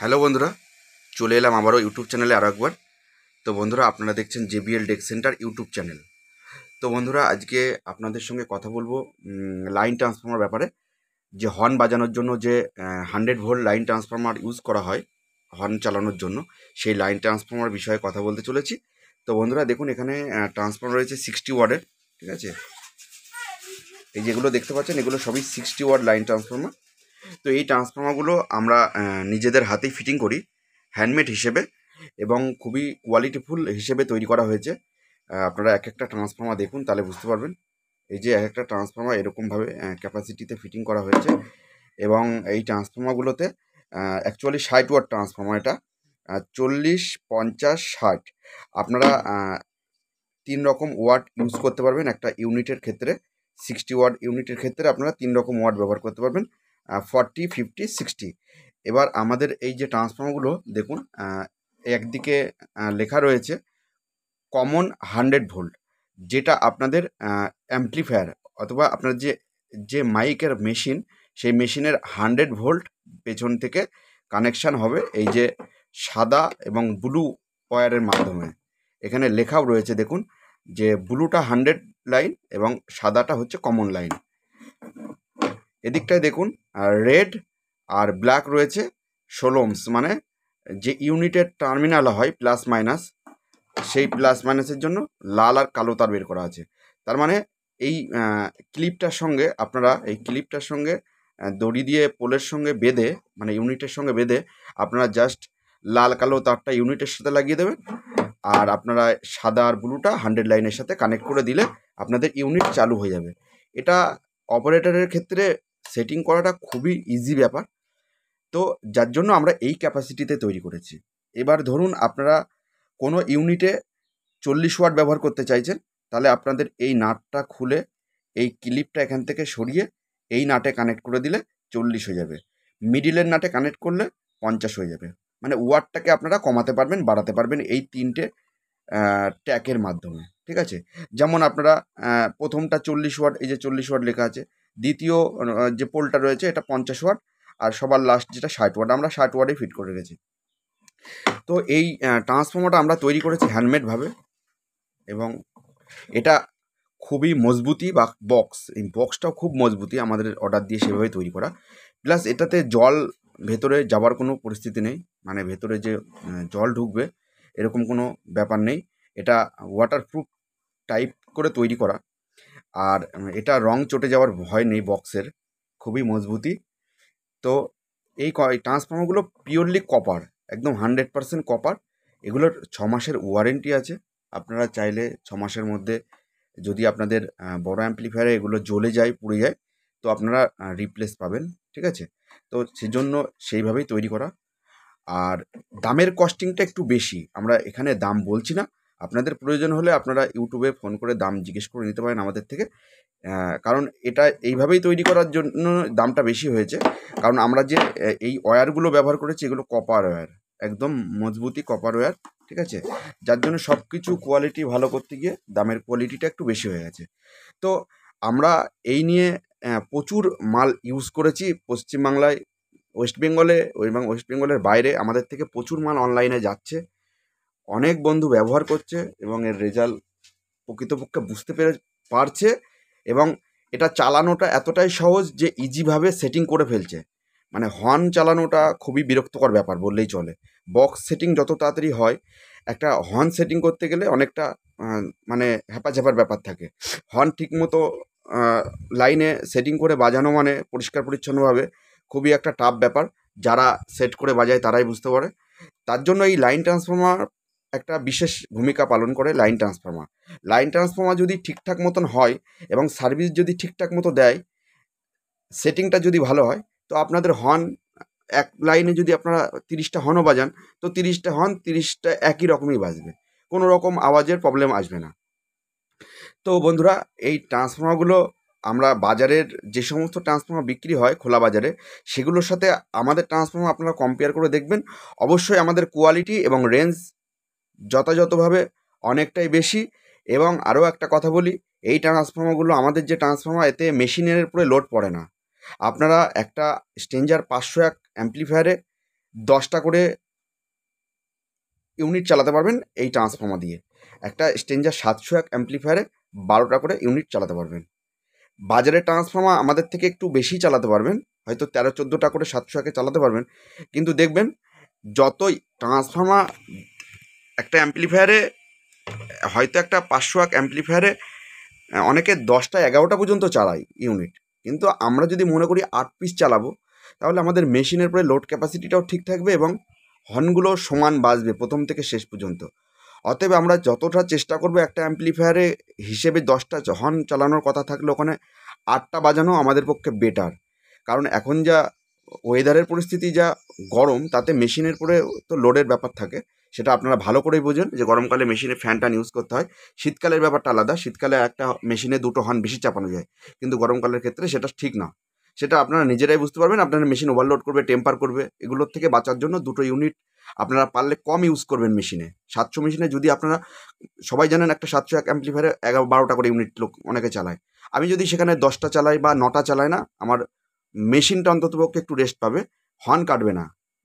hello বন্ধুরা চলে এলাম আবারও ইউটিউব চ্যানেলে আরও একবার তো বন্ধুরা আপনারা দেখছেন JBL deck centre YouTube channel তো বন্ধুরা আজকে আপনাদের সঙ্গে কথা বলবো লাইন ট্রান্সফর্মার ব্যাপারে যে হর্ন বাজানোর জন্য যে hundred volt line transformer use করা হয় হর্ন চালানোর জন্য সেই লাইন ট্রান্সফর্মার বিষয়ে কথা বলতে চলেছি তো বন্ধুরা দেখুন এখানে ট্রান্সফর্মার রয়েছে সিক্সটি ওয়ার্ডের ঠিক আছে এই যেগুলো দেখতে পাচ্ছেন এগুলো সবই সিক্সটি ওয়ার্ড লাইন ট্রান্সফর্মার তো এই ট্রান্সফর্মারগুলো আমরা নিজেদের হাতেই ফিটিং করি হ্যান্ডমেড হিসেবে এবং খুবই কোয়ালিটিফুল হিসেবে তৈরি করা হয়েছে আপনারা এক একটা ট্রান্সফর্মার দেখুন তাহলে বুঝতে পারবেন এই যে এক একটা ট্রান্সফর্মার এরকমভাবে ক্যাপাসিটিতে ফিটিং করা হয়েছে এবং এই ট্রান্সফর্মারগুলোতে অ্যাকচুয়ালি ষাট ওয়ার্ড ট্রান্সফর্মার এটা চল্লিশ পঞ্চাশ ষাট আপনারা তিন রকম ওয়ার্ড ইউজ করতে পারবেন একটা ইউনিটের ক্ষেত্রে সিক্সটি ওয়ার্ড ইউনিটের ক্ষেত্রে আপনারা তিন রকম ওয়ার্ড ব্যবহার করতে পারবেন ফর্টি ফিফটি সিক্সটি এবার আমাদের এই যে ট্রান্সফর্মারগুলো দেখুন একদিকে লেখা রয়েছে কমন হান্ড্রেড ভোল্ট যেটা আপনাদের অ্যাম্পলিফায়ার অথবা আপনার যে যে মাইকের মেশিন সেই মেশিনের হান্ড্রেড ভোল্ট পেছন থেকে কানেকশান হবে এই যে সাদা এবং ব্লু ওয়ারের মাধ্যমে এখানে লেখাও রয়েছে দেখুন যে ব্লুটা হান্ড্রেড লাইন এবং সাদাটা হচ্ছে কমন লাইন এদিকটায় দেখুন রেড আর ব্ল্যাক রয়েছে সোলোমস মানে যে ইউনিটের টার্মিনাল হয় প্লাস মাইনাস সেই প্লাস মাইনাসের জন্য লাল আর কালো তার বের করা আছে তার মানে এই ক্লিপটার সঙ্গে আপনারা এই ক্লিপটার সঙ্গে দড়ি দিয়ে পোলের সঙ্গে বেঁধে মানে ইউনিটের সঙ্গে বেঁধে আপনারা জাস্ট লাল কালো তারটা ইউনিটের সাথে লাগিয়ে দেবেন আর আপনারা সাদা আর ব্লুটা হান্ড্রেড লাইনের সাথে কানেক্ট করে দিলে আপনাদের ইউনিট চালু হয়ে যাবে এটা অপারেটরের ক্ষেত্রে সেটিং করাটা খুবই ইজি ব্যাপার তো যার জন্য আমরা এই ক্যাপাসিটিতে তৈরি করেছি এবার ধরুন আপনারা কোনো ইউনিটে চল্লিশ ওয়াট ব্যবহার করতে চাইছেন তাহলে আপনাদের এই নাটটা খুলে এই ক্লিপটা এখান থেকে সরিয়ে এই নাটে কানেক্ট করে দিলে চল্লিশ হয়ে যাবে মিডিলের নাটে কানেক্ট করলে পঞ্চাশ হয়ে যাবে মানে ওয়াটটাকে আপনারা কমাতে পারবেন বাড়াতে পারবেন এই তিনটে ট্যাকের মাধ্যমে ঠিক আছে যেমন আপনারা প্রথমটা চল্লিশ ওয়াট এই যে চল্লিশ ওয়াট লেখা আছে দ্বিতীয় যে পোলটা রয়েছে এটা পঞ্চাশ ওয়াট আর সবার লাস্ট যেটা ষাট ওয়াট আমরা ষাট ওয়াটে ফিট করে রেখেছি তো এই ট্রান্সফর্মারটা আমরা তৈরি করেছি হ্যান্ডমেডভাবে এবং এটা খুবই মজবুতি বা বক্স এই বক্সটাও খুব মজবুতি আমাদের অর্ডার দিয়ে সেভাবে তৈরি করা প্লাস এটাতে জল ভেতরে যাওয়ার কোনো পরিস্থিতি নেই মানে ভেতরে যে জল ঢুকবে এরকম কোনো ব্যাপার নেই এটা ওয়াটারপ্রুফ টাইপ করে তৈরি করা আর এটা রং চটে যাওয়ার ভয় নেই বক্সের খুবই মজবুতি তো এই ট্রান্সফর্মারগুলো পিওরলি কপার একদম হান্ড্রেড পারসেন্ট কপার এগুলোর ছ মাসের ওয়ারেন্টি আছে আপনারা চাইলে ছ মাসের মধ্যে যদি আপনাদের বড় অ্যাম্পলিফায়ারে এগুলো জ্বলে যায় পুড়ে যায় তো আপনারা রিপ্লেস পাবেন ঠিক আছে তো সেজন্য সেইভাবেই তৈরি করা আর দামের কস্টিংটা একটু বেশি আমরা এখানে দাম বলছি না আপনাদের প্রয়োজন হলে আপনারা ইউটিউবে ফোন করে দাম জিজ্ঞেস করে নিতে পারেন আমাদের থেকে কারণ এটা এইভাবেই তৈরি করার জন্য দামটা বেশি হয়েছে কারণ আমরা যে এই ওয়্যারগুলো ব্যবহার করেছি এগুলো কপার ওয়্যার একদম মজবুতি কপার ওয়্যার ঠিক আছে যার জন্য সব কিছু কোয়ালিটি ভালো করতে গিয়ে দামের কোয়ালিটিটা একটু বেশি হয়ে গেছে তো আমরা এই নিয়ে প্রচুর মাল ইউজ করেছি পশ্চিমবাংলায় ওয়েস্ট বেঙ্গলে এবং ওয়েস্ট বেঙ্গলের বাইরে আমাদের থেকে প্রচুর মাল অনলাইনে যাচ্ছে অনেক বন্ধু ব্যবহার করছে এবং এর রেজাল্ট প্রকৃতপক্ষে বুঝতে পেরে পারছে এবং এটা চালানোটা এতটাই সহজ যে ইজিভাবে সেটিং করে ফেলছে মানে হর্ন চালানোটা খুবই বিরক্তকর ব্যাপার বললেই চলে বক্স সেটিং যত তাড়াতাড়ি হয় একটা হর্ন সেটিং করতে গেলে অনেকটা মানে হ্যাপাঝ্যাপার ব্যাপার থাকে হর্ন ঠিকমতো লাইনে সেটিং করে বাজানো মানে পরিষ্কার পরিচ্ছন্নভাবে খুবই একটা টাফ ব্যাপার যারা সেট করে বাজায় তারাই বুঝতে পারে তার জন্য এই লাইন ট্রান্সফর্মার একটা বিশেষ ভূমিকা পালন করে লাইন ট্রান্সফর্মার লাইন ট্রান্সফর্মার যদি ঠিকঠাক মতন হয় এবং সার্ভিস যদি ঠিকঠাক মতো দেয় সেটিংটা যদি ভালো হয় তো আপনাদের হর্ন এক লাইনে যদি আপনারা তিরিশটা হর্নও বাজান তো তিরিশটা হর্ন তিরিশটা একই রকমই বাজবে কোনো রকম আওয়াজের প্রবলেম আসবে না তো বন্ধুরা এই ট্রান্সফর্মারগুলো আমরা বাজারের যে সমস্ত ট্রান্সফর্মার বিক্রি হয় খোলা বাজারে সেগুলোর সাথে আমাদের ট্রান্সফর্মার আপনারা কম্পেয়ার করে দেখবেন অবশ্যই আমাদের কোয়ালিটি এবং রেঞ্জ যথাযথভাবে অনেকটাই বেশি এবং আরও একটা কথা বলি এই ট্রান্সফর্মারগুলো আমাদের যে ট্রান্সফর্মার এতে মেশিনের উপরে লোড পড়ে না আপনারা একটা স্টেঞ্জার পাঁচশো এক অ্যাম্পলিফায়ারে দশটা করে ইউনিট চালাতে পারবেন এই ট্রান্সফর্মার দিয়ে একটা স্টেঞ্জার সাতশো এক অ্যাম্পলিফায়ারে বারোটা করে ইউনিট চালাতে পারবেন বাজারে ট্রান্সফর্মার আমাদের থেকে একটু বেশি চালাতে পারবেন হয়তো তেরো চোদ্দোটা করে সাতশো একে চালাতে পারবেন কিন্তু দেখবেন যতই ট্রান্সফর্মার একটা অ্যাম্পলিফায়ারে হয়তো একটা পাঁচশো এক অ্যাম্পলিফায়ারে অনেকে দশটা এগারোটা পর্যন্ত চালায় ইউনিট কিন্তু আমরা যদি মনে করি আট পিস চালাবো তাহলে আমাদের মেশিনের পরে লোড ক্যাপাসিটিটাও ঠিক থাকবে এবং হর্নগুলো সমান বাজবে প্রথম থেকে শেষ পর্যন্ত অতএব আমরা যতটা চেষ্টা করব একটা অ্যাম্পলিফায়ারে হিসেবে দশটা হর্ন চালানোর কথা থাকলে ওখানে আটটা বাজানো আমাদের পক্ষে বেটার কারণ এখন যা ওয়েদারের পরিস্থিতি যা গরম তাতে মেশিনের পরে তো লোডের ব্যাপার থাকে সেটা আপনারা ভালো করেই বোঝেন যে গরমকালে মেশিনে ফ্যান টান ইউজ করতে হয় শীতকালের ব্যাপারটা আলাদা শীতকালে একটা মেশিনে দুটো হর্ন বেশি চাপানো যায় কিন্তু গরমকালের ক্ষেত্রে সেটা ঠিক না সেটা আপনারা নিজেরাই বুঝতে পারবেন আপনারা মেশিন ওভারলোড করবে টেম্পার করবে এগুলোর থেকে বাঁচার জন্য দুটো ইউনিট আপনারা পারলে কম ইউজ করবেন মেশিনে সাতশো মেশিনে যদি আপনারা সবাই জানেন একটা সাতশো এক অ্যাম্পলিফায়ারে এগারো বারোটা করে ইউনিট লোক অনেকে চালায় আমি যদি সেখানে দশটা চালাই বা নটা চালাই না আমার মেশিনটা অন্ততপক্ষে একটু রেস্ট পাবে হর্ন কাটবে না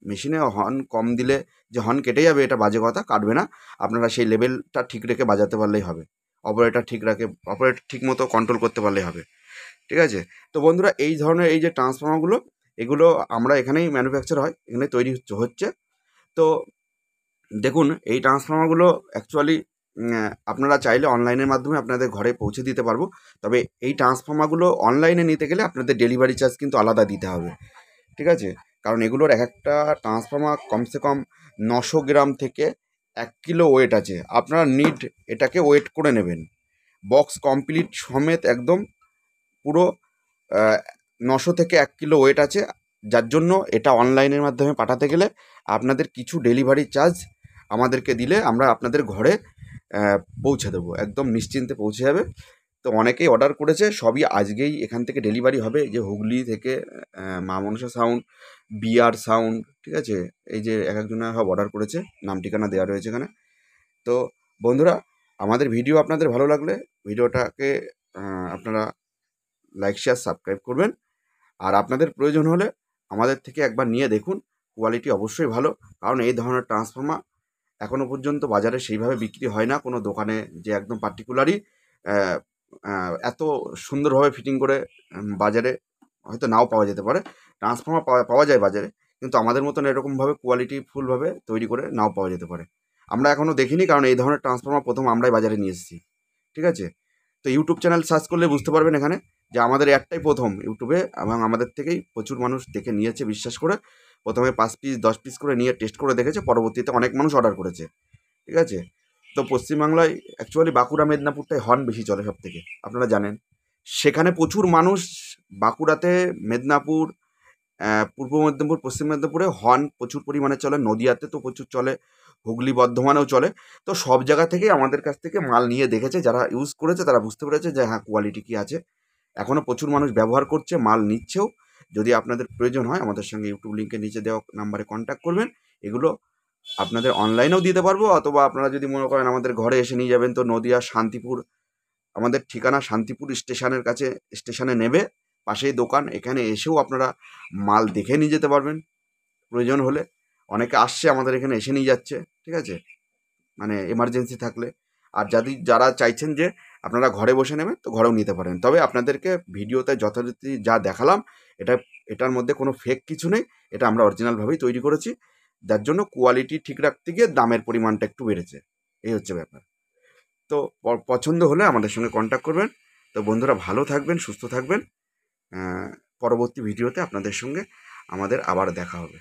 মেশিনে হর্ন কম দিলে যে হর্ন কেটে যাবে এটা বাজে কথা কাটবে না আপনারা সেই লেভেলটা ঠিক রেখে বাজাতে পারলেই হবে অপারেটার ঠিক রাখে অপারেটার ঠিক মতো কন্ট্রোল করতে পারলেই হবে ঠিক আছে তো বন্ধুরা এই ধরনের এই যে ট্রান্সফর্মারগুলো এগুলো আমরা এখানেই ম্যানুফ্যাকচার হয় এখানে তৈরি হচ্ছে তো দেখুন এই ট্রান্সফর্মারগুলো অ্যাকচুয়ালি আপনারা চাইলে অনলাইনের মাধ্যমে আপনাদের ঘরে পৌঁছে দিতে পারবো তবে এই ট্রান্সফর্মারগুলো অনলাইনে নিতে গেলে আপনাদের ডেলিভারি চার্জ কিন্তু আলাদা দিতে হবে ঠিক আছে কারণ এগুলোর এক একটা ট্রান্সফর্মার কমসে কম নশো গ্রাম থেকে এক কিলো ওয়েট আছে আপনারা নিড এটাকে ওয়েট করে নেবেন বক্স কমপ্লিট সমেত একদম পুরো নশো থেকে এক কিলো ওয়েট আছে যার জন্য এটা অনলাইনের মাধ্যমে পাঠাতে গেলে আপনাদের কিছু ডেলিভারি চার্জ আমাদেরকে দিলে আমরা আপনাদের ঘরে পৌঁছে দেবো একদম নিশ্চিন্তে পৌঁছে যাবে তো অনেকেই অর্ডার করেছে সবই আজকেই এখান থেকে ডেলিভারি হবে যে হুগলি থেকে মা মনসা সাউন্ড বিআর সাউন্ড ঠিক আছে এই যে এক একজন সব অর্ডার করেছে নাম ঠিকানা দেওয়া রয়েছে এখানে তো বন্ধুরা আমাদের ভিডিও আপনাদের ভালো লাগলে ভিডিওটাকে আপনারা লাইক শেয়ার সাবস্ক্রাইব করবেন আর আপনাদের প্রয়োজন হলে আমাদের থেকে একবার নিয়ে দেখুন কোয়ালিটি অবশ্যই ভালো কারণ এই ধরনের ট্রান্সফর্মার এখনও পর্যন্ত বাজারে সেইভাবে বিক্রি হয় না কোনো দোকানে যে একদম পার্টিকুলারই এত সুন্দরভাবে ফিটিং করে বাজারে হয়তো নাও পাওয়া যেতে পারে ট্রান্সফর্মার পাওয়া পাওয়া যায় বাজারে কিন্তু আমাদের মতন এরকমভাবে কোয়ালিটিফুলভাবে তৈরি করে নাও পাওয়া যেতে পারে আমরা এখনও দেখিনি কারণ এই ধরনের ট্রান্সফর্মার প্রথম আমরাই বাজারে নিয়ে এসেছি ঠিক আছে তো ইউটিউব চ্যানেল সার্চ করলে বুঝতে পারবেন এখানে যে আমাদের একটাই প্রথম ইউটিউবে এবং আমাদের থেকেই প্রচুর মানুষ দেখে নিয়েছে বিশ্বাস করে প্রথমে পাঁচ পিস দশ পিস করে নিয়ে টেস্ট করে দেখেছে পরবর্তীতে অনেক মানুষ অর্ডার করেছে ঠিক আছে তো পশ্চিমবাংলায় অ্যাকচুয়ালি বাঁকুড়া মেদিনীপুরটাই হর্ন বেশি চলে সব থেকে আপনারা জানেন সেখানে প্রচুর মানুষ বাঁকুড়াতে মেদিনীপুর পূর্ব মেদিনীপুর পশ্চিম মেদিনীপুরে হর্ন প্রচুর পরিমাণে চলে নদিয়াতে তো প্রচুর চলে হুগলি বর্ধমানেও চলে তো সব জায়গা থেকেই আমাদের কাছ থেকে মাল নিয়ে দেখেছে যারা ইউজ করেছে তারা বুঝতে পেরেছে যে হ্যাঁ কোয়ালিটি কী আছে এখনও প্রচুর মানুষ ব্যবহার করছে মাল নিচ্ছেও যদি আপনাদের প্রয়োজন হয় আমাদের সঙ্গে ইউটিউব লিঙ্কে নিচে দেওয়া নাম্বারে কন্ট্যাক্ট করবেন এগুলো আপনাদের অনলাইনেও দিতে পারবো অথবা আপনারা যদি মনে করেন আমাদের ঘরে এসে নিয়ে যাবেন তো নদিয়া শান্তিপুর আমাদের ঠিকানা শান্তিপুর স্টেশনের কাছে স্টেশনে নেবে পাশেই দোকান এখানে এসেও আপনারা মাল দেখে নিয়ে যেতে পারবেন প্রয়োজন হলে অনেকে আসছে আমাদের এখানে এসে নিয়ে যাচ্ছে ঠিক আছে মানে এমার্জেন্সি থাকলে আর যদি যারা চাইছেন যে আপনারা ঘরে বসে নেবেন তো ঘরেও নিতে পারেন তবে আপনাদেরকে ভিডিওতে যথারীতি যা দেখালাম এটা এটার মধ্যে কোনো ফেক কিছু নেই এটা আমরা অরিজিনালভাবেই তৈরি করেছি যার জন্য কোয়ালিটি ঠিক রাখতে গিয়ে দামের পরিমাণটা একটু বেড়েছে এই হচ্ছে ব্যাপার তো পছন্দ হলে আমাদের সঙ্গে কন্ট্যাক্ট করবেন তো বন্ধুরা ভালো থাকবেন সুস্থ থাকবেন পরবর্তী ভিডিওতে আপনাদের সঙ্গে আমাদের আবার দেখা হবে